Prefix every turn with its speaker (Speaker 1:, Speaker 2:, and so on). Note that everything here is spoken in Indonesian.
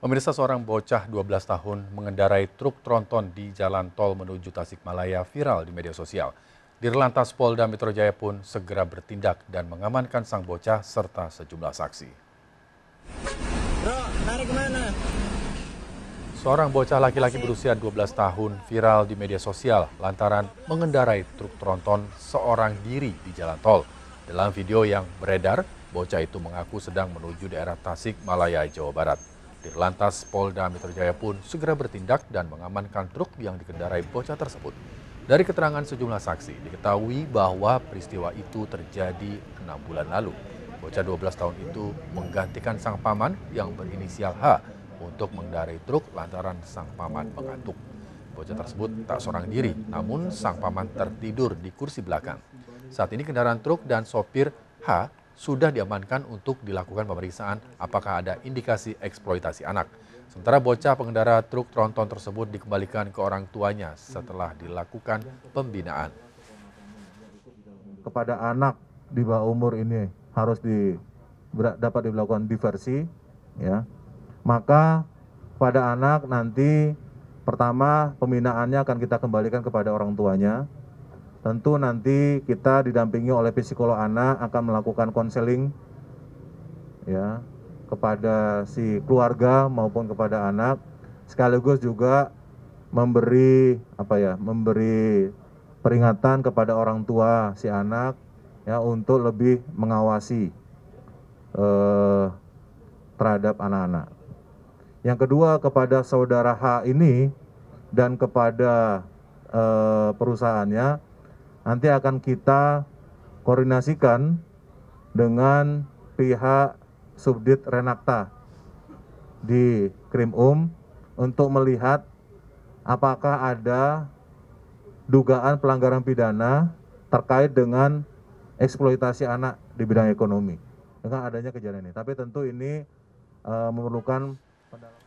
Speaker 1: Pemirsa seorang bocah 12 tahun mengendarai truk tronton di jalan tol menuju Tasikmalaya viral di media sosial. Dirlantas Polda Metro Jaya pun segera bertindak dan mengamankan sang bocah serta sejumlah saksi.
Speaker 2: Bro, tarik kemana?
Speaker 1: Seorang bocah laki-laki berusia 12 tahun viral di media sosial lantaran mengendarai truk tronton seorang diri di jalan tol. Dalam video yang beredar, bocah itu mengaku sedang menuju daerah Tasik, Malaya, Jawa Barat. Lantas Polda Metro Jaya pun segera bertindak dan mengamankan truk yang dikendarai bocah tersebut. Dari keterangan sejumlah saksi, diketahui bahwa peristiwa itu terjadi enam bulan lalu. Bocah 12 tahun itu menggantikan sang paman yang berinisial H untuk mengendarai truk lantaran sang paman mengantuk. Bocah tersebut tak seorang diri, namun sang paman tertidur di kursi belakang. Saat ini kendaraan truk dan sopir H sudah diamankan untuk dilakukan pemeriksaan apakah ada indikasi eksploitasi anak. Sementara bocah pengendara truk tronton tersebut dikembalikan ke orang tuanya setelah dilakukan pembinaan.
Speaker 2: Kepada anak di bawah umur ini harus di, dapat dilakukan diversi, ya. Maka pada anak nanti pertama pembinaannya akan kita kembalikan kepada orang tuanya, Tentu nanti kita didampingi oleh psikolog anak akan melakukan konseling ya kepada si keluarga maupun kepada anak sekaligus juga memberi apa ya memberi peringatan kepada orang tua si anak ya untuk lebih mengawasi eh, terhadap anak-anak. Yang kedua kepada saudara H ini dan kepada eh, perusahaannya nanti akan kita koordinasikan dengan pihak Subdit Renakta di Krim Um untuk melihat apakah ada dugaan pelanggaran pidana terkait dengan eksploitasi anak di bidang ekonomi dengan adanya kejadian ini. Tapi tentu ini uh, memerlukan pendalaman.